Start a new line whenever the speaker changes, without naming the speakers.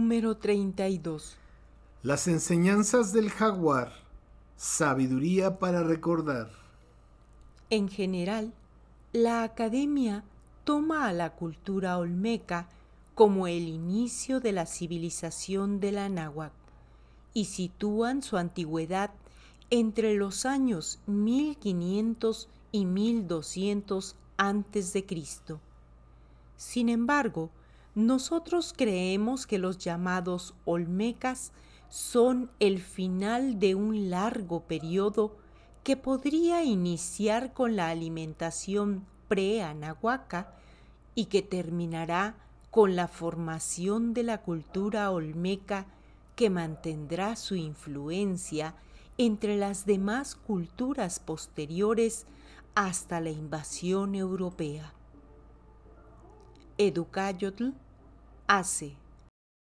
Número 32.
Las enseñanzas del jaguar. Sabiduría para recordar.
En general,
la academia toma a la cultura olmeca como el inicio de la civilización de la náhuatl y sitúan su antigüedad entre los años 1500 y 1200 antes de Cristo. Sin embargo, nosotros creemos que los llamados olmecas son el final de un largo periodo que podría iniciar con la alimentación pre-anahuaca y que terminará con la formación de la cultura olmeca que mantendrá su influencia entre las demás culturas posteriores hasta la invasión europea. AC. Ah,